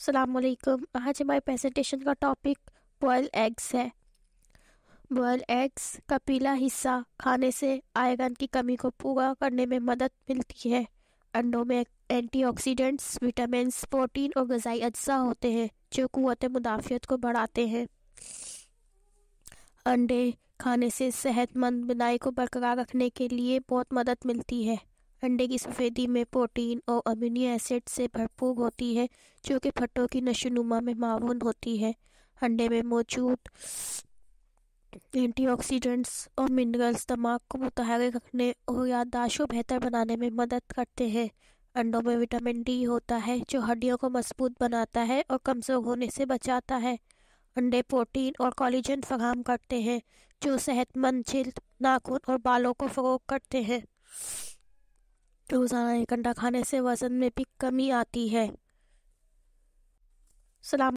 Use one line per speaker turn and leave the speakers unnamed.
सलामकुम आज हमारे प्रेजेंटेशन का टॉपिक बॉयल एग्स है बॉयल एग्स का पीला हिस्सा खाने से आयरन की कमी को पूरा करने में मदद मिलती है अंडों में एंटीऑक्सीडेंट्स विटामिन प्रोटीन और गजाई अज्जा होते हैं जो कुत मुदाफ़ियत को बढ़ाते हैं अंडे खाने से सेहतमंद बनाई को बरकरार रखने के लिए बहुत मदद मिलती है अंडे की सफ़ेदी में प्रोटीन और अमीनो एसिड से भरपूर होती है जो कि फटों की नशोनुमा में मावन होती है अंडे में मौजूद एंटीऑक्सीडेंट्स और मिनरल्स दिमाग को मुतहर रखने और याददाश्त को बेहतर बनाने में मदद करते हैं अंडों में विटामिन डी होता है जो हड्डियों को मजबूत बनाता है और कमज़ोर होने से बचाता है अंडे प्रोटीन और कॉलिजन फराम करते हैं जो सेहतमंद जिल्द नाखून और बालों को फरोग करते हैं रोज़ाना एक अंडा खाने से वज़न में भी कमी आती है
सलाम